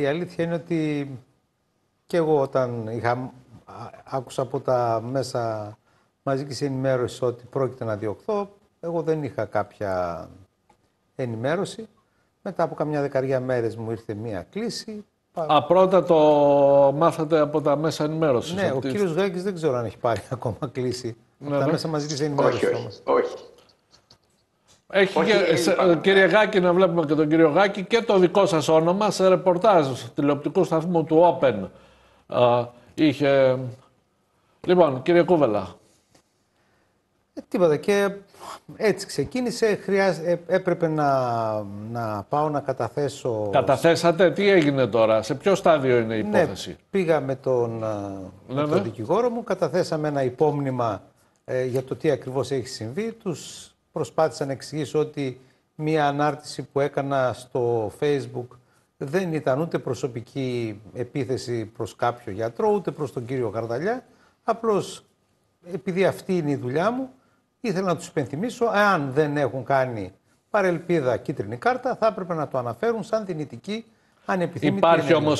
Η αλήθεια είναι ότι και εγώ όταν είχα, άκουσα από τα μέσα μαζικής ενημέρωσης ότι πρόκειται να διωχθώ, εγώ δεν είχα κάποια ενημέρωση. Μετά από καμιά δεκαριά μέρες μου ήρθε μία κλίση. Α, το μάθατε από τα μέσα ενημέρωσης. Ναι, ο κύριος Γέγκης δεν ξέρω αν έχει πάρει ακόμα κλίση. Ναι, τα ναι. μέσα μαζικής ενημέρωσης όχι, όχι, όχι. Έχει Όχι, και, ε, σε, κύριε Γάκη, να βλέπουμε και τον κύριο Γάκη και το δικό σας όνομα σε ρεπορτάζ τηλεοπτικού σταθμού του Open. είχε... Λοιπόν, κύριε Κούβελα. Ε, τίποτα και έτσι ξεκίνησε. Χρειάζ... Ε, έπρεπε να, να πάω να καταθέσω... Καταθέσατε, τι έγινε τώρα, σε ποιο στάδιο είναι η ναι, υπόθεση. Ναι, πήγα με τον, ε, ναι, τον ναι. δικηγόρο μου, καταθέσαμε ένα υπόμνημα για το τι ακριβώς έχει συμβεί. Τους προσπάθησα να εξηγήσω ότι μία ανάρτηση που έκανα στο facebook δεν ήταν ούτε προσωπική επίθεση προς κάποιο γιατρό, ούτε προς τον κύριο Καρδαλιά. Απλώς επειδή αυτή είναι η δουλειά μου, ήθελα να τους υπενθυμίσω, αν δεν έχουν κάνει παρελπίδα κίτρινη κάρτα, θα έπρεπε να το αναφέρουν σαν δυνητική ανεπιθύμητη Υπάρχει